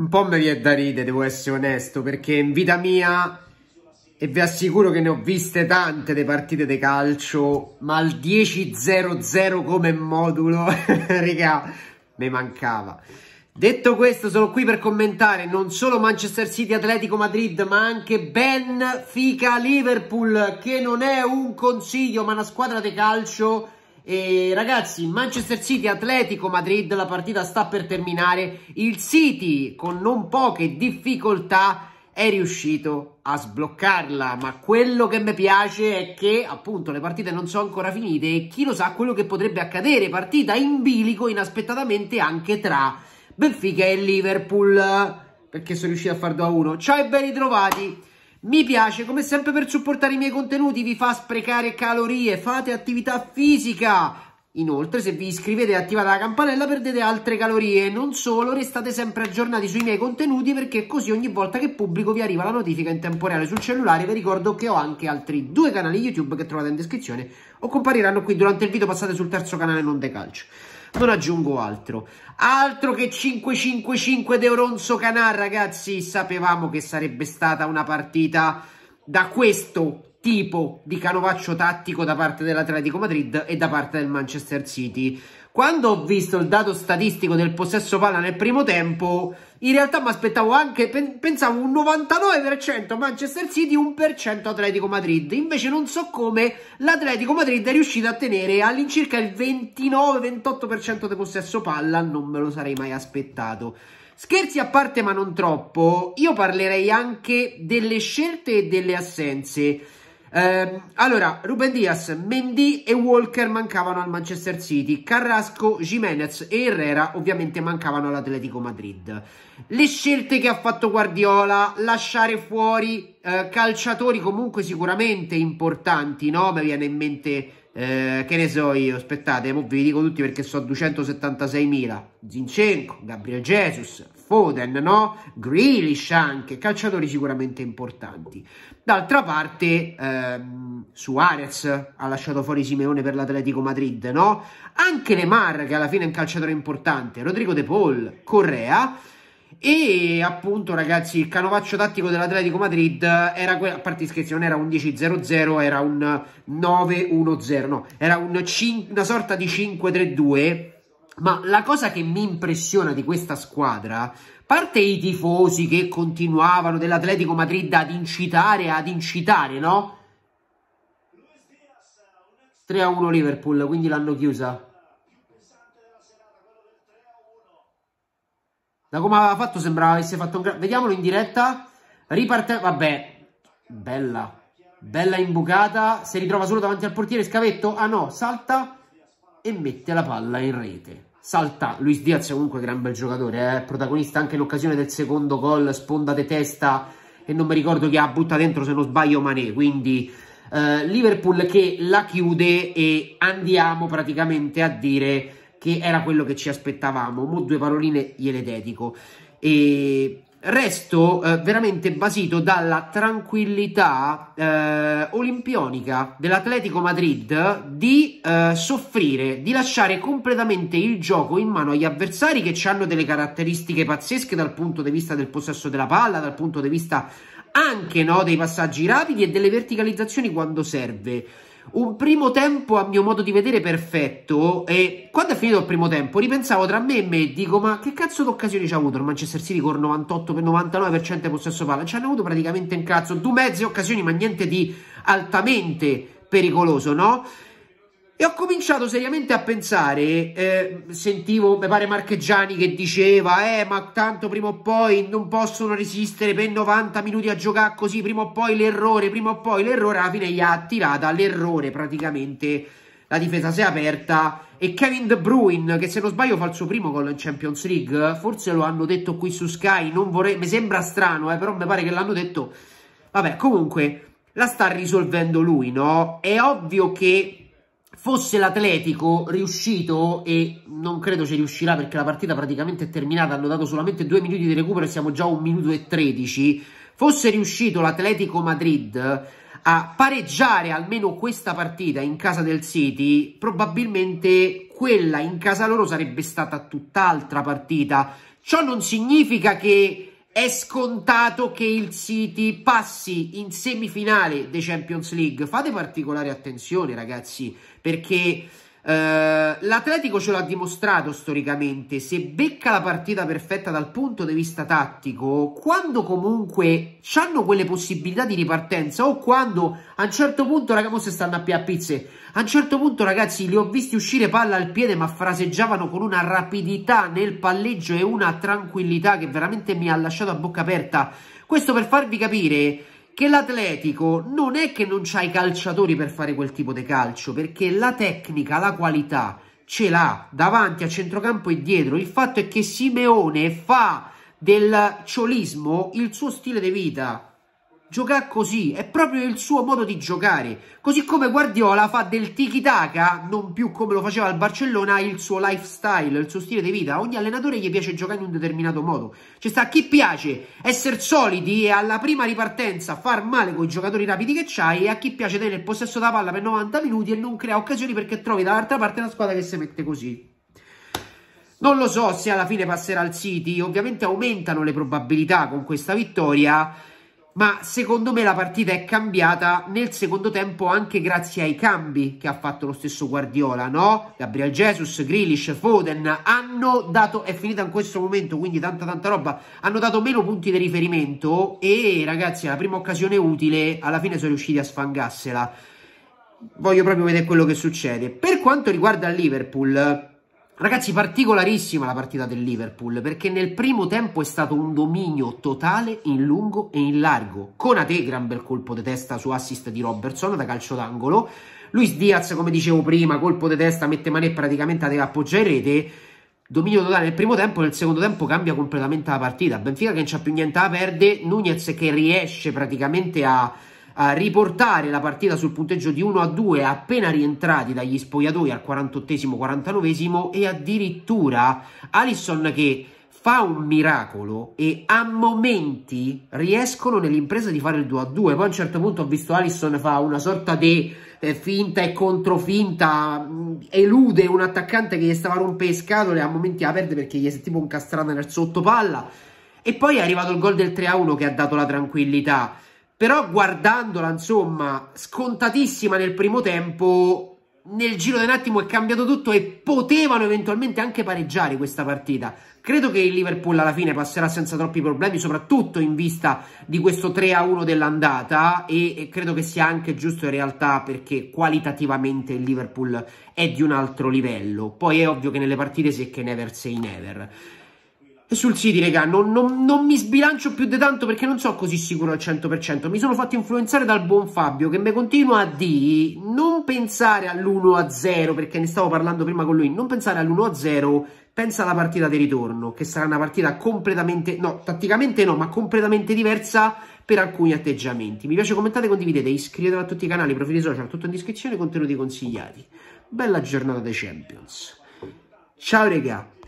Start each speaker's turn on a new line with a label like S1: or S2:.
S1: un po' mi viene da ridere, devo essere onesto, perché in vita mia, e vi assicuro che ne ho viste tante le partite di calcio, ma il 10-0-0 come modulo, raga, mi mancava. Detto questo, sono qui per commentare non solo Manchester City Atletico Madrid, ma anche Benfica Liverpool, che non è un consiglio, ma una squadra di calcio e ragazzi, Manchester City, Atletico Madrid, la partita sta per terminare. Il City, con non poche difficoltà, è riuscito a sbloccarla. Ma quello che mi piace è che, appunto, le partite non sono ancora finite e chi lo sa quello che potrebbe accadere. Partita in bilico, inaspettatamente, anche tra Benfica e Liverpool. Perché sono riuscito a far 2 a 1. Ciao e ben ritrovati! Mi piace come sempre per supportare i miei contenuti, vi fa sprecare calorie, fate attività fisica. Inoltre se vi iscrivete e attivate la campanella perdete altre calorie. Non solo, restate sempre aggiornati sui miei contenuti perché così ogni volta che pubblico vi arriva la notifica in tempo reale sul cellulare. Vi ricordo che ho anche altri due canali YouTube che trovate in descrizione o compariranno qui durante il video. Passate sul terzo canale non de calcio non aggiungo altro. Altro che 5-5-5 De Oronzo Canà, ragazzi, sapevamo che sarebbe stata una partita da questo tipo di canovaccio tattico da parte dell'Atletico Madrid e da parte del Manchester City quando ho visto il dato statistico del possesso palla nel primo tempo, in realtà mi aspettavo anche, pensavo un 99% Manchester City, 1% Atletico Madrid. Invece non so come l'Atletico Madrid è riuscito a tenere all'incirca il 29-28% di possesso palla, non me lo sarei mai aspettato. Scherzi a parte ma non troppo, io parlerei anche delle scelte e delle assenze. Eh, allora, Ruben Diaz, Mendy e Walker mancavano al Manchester City, Carrasco, Jimenez e Herrera ovviamente mancavano all'Atletico Madrid. Le scelte che ha fatto Guardiola, lasciare fuori eh, calciatori comunque sicuramente importanti, no? Mi viene in mente eh, che ne so io, aspettate, vi dico tutti perché so 276.000. Zinchenko, Gabriel Jesus, Foden, no? Grealish anche, calciatori sicuramente importanti. D'altra parte, ehm, Suarez ha lasciato fuori Simeone per l'Atletico Madrid, no? Anche Lemar, che alla fine è un calciatore importante, Rodrigo De Paul, Correa... E appunto, ragazzi, il canovaccio tattico dell'Atletico Madrid era a parte scherzi, non era un 10-0-0, era un 9-1-0, no, era un una sorta di 5-3-2. Ma la cosa che mi impressiona di questa squadra, a parte i tifosi che continuavano dell'Atletico Madrid ad incitare, ad incitare, no? 3-1 Liverpool, quindi l'hanno chiusa. Da come aveva fatto sembrava avesse fatto un... Vediamolo in diretta. Riparte... Vabbè. Bella. Bella imbucata. Si ritrova solo davanti al portiere. Scavetto. Ah no, salta e mette la palla in rete. Salta. Luis Diaz è comunque gran bel giocatore. Eh? Protagonista anche in occasione del secondo gol. Sponda di testa. E non mi ricordo chi ha butta dentro se non sbaglio Mané. Quindi... Eh, Liverpool che la chiude e andiamo praticamente a dire che era quello che ci aspettavamo. Mo due paroline gliele dedico. E resto eh, veramente basito dalla tranquillità eh, olimpionica dell'Atletico Madrid di eh, soffrire, di lasciare completamente il gioco in mano agli avversari che hanno delle caratteristiche pazzesche dal punto di vista del possesso della palla, dal punto di vista anche no, dei passaggi rapidi e delle verticalizzazioni quando serve un primo tempo a mio modo di vedere perfetto e quando è finito il primo tempo ripensavo tra me e me e dico ma che cazzo ci ha avuto il Manchester City con il 98 per 99% di possesso palla ci hanno avuto praticamente un cazzo due mezze occasioni ma niente di altamente pericoloso no? E ho cominciato seriamente a pensare, eh, sentivo, mi pare Marcheggiani che diceva, eh ma tanto prima o poi non possono resistere per 90 minuti a giocare così, prima o poi l'errore, prima o poi l'errore, alla fine gli ha attirata l'errore praticamente, la difesa si è aperta e Kevin De Bruyne, che se non sbaglio fa il suo primo gol in Champions League, forse lo hanno detto qui su Sky, non vorrei, mi sembra strano, eh, però mi pare che l'hanno detto, vabbè comunque... La sta risolvendo lui, no? È ovvio che fosse l'Atletico riuscito, e non credo ci riuscirà perché la partita praticamente è terminata, hanno dato solamente due minuti di recupero e siamo già a un minuto e tredici, fosse riuscito l'Atletico Madrid a pareggiare almeno questa partita in casa del City, probabilmente quella in casa loro sarebbe stata tutt'altra partita. Ciò non significa che è scontato che il City passi in semifinale dei Champions League. Fate particolare attenzione, ragazzi, perché eh, L'Atletico ce l'ha dimostrato storicamente, se becca la partita perfetta dal punto di vista tattico, quando comunque hanno quelle possibilità di ripartenza o quando a un certo punto, ragazzi, stanno a più a pizze, a un certo punto ragazzi li ho visti uscire palla al piede ma fraseggiavano con una rapidità nel palleggio e una tranquillità che veramente mi ha lasciato a bocca aperta. Questo per farvi capire che l'Atletico non è che non c'ha i calciatori per fare quel tipo di calcio, perché la tecnica, la qualità ce l'ha davanti a centrocampo e dietro. Il fatto è che Simeone fa del ciolismo il suo stile di vita giocare così, è proprio il suo modo di giocare. Così come Guardiola fa del tiki-taka, non più come lo faceva il Barcellona, il suo lifestyle, il suo stile di vita. Ogni allenatore gli piace giocare in un determinato modo. Ci sta a chi piace essere solidi e alla prima ripartenza far male con i giocatori rapidi che c'hai e a chi piace tenere il possesso da palla per 90 minuti e non crea occasioni perché trovi dall'altra parte una squadra che si mette così. Non lo so se alla fine passerà al City, ovviamente aumentano le probabilità con questa vittoria ma secondo me la partita è cambiata nel secondo tempo anche grazie ai cambi che ha fatto lo stesso Guardiola, no? Gabriel Jesus, Grealish, Foden hanno dato, è finita in questo momento, quindi tanta tanta roba, hanno dato meno punti di riferimento e ragazzi alla prima occasione utile alla fine sono riusciti a sfangarsela. Voglio proprio vedere quello che succede. Per quanto riguarda il Liverpool, Ragazzi, particolarissima la partita del Liverpool perché nel primo tempo è stato un dominio totale in lungo e in largo. Con a te, gran bel colpo di testa su assist di Robertson da calcio d'angolo. Luis Diaz, come dicevo prima, colpo di testa, mette mané praticamente a te appoggia in rete. Dominio totale nel primo tempo, nel secondo tempo cambia completamente la partita. Benfica che non c'ha più niente a perdere, Nunez che riesce praticamente a a riportare la partita sul punteggio di 1 a 2 appena rientrati dagli spogliatoi al 48esimo 49esimo e addirittura Alisson che fa un miracolo e a momenti riescono nell'impresa di fare il 2 a 2 poi a un certo punto ho visto Alisson fa una sorta di eh, finta e controfinta mm, elude un attaccante che gli stava rompendo scatole a momenti la perde perché gli è tipo un castrano nel sottopalla e poi è arrivato il gol del 3 a 1 che ha dato la tranquillità però guardandola insomma scontatissima nel primo tempo nel giro di un attimo è cambiato tutto e potevano eventualmente anche pareggiare questa partita credo che il Liverpool alla fine passerà senza troppi problemi soprattutto in vista di questo 3-1 dell'andata e, e credo che sia anche giusto in realtà perché qualitativamente il Liverpool è di un altro livello poi è ovvio che nelle partite si è che never say never sul City, raga, non, non, non, mi sbilancio più di tanto perché non sono così sicuro al 100%. Mi sono fatto influenzare dal buon Fabio che mi continua a dire non pensare all'1-0 perché ne stavo parlando prima con lui, non pensare all'1-0, pensa alla partita di ritorno che sarà una partita completamente, no, tatticamente no, ma completamente diversa per alcuni atteggiamenti. Mi piace, commentate, condividete, iscrivetevi a tutti i canali, profili social, tutto in descrizione, contenuti consigliati. Bella giornata dei Champions. Ciao raga!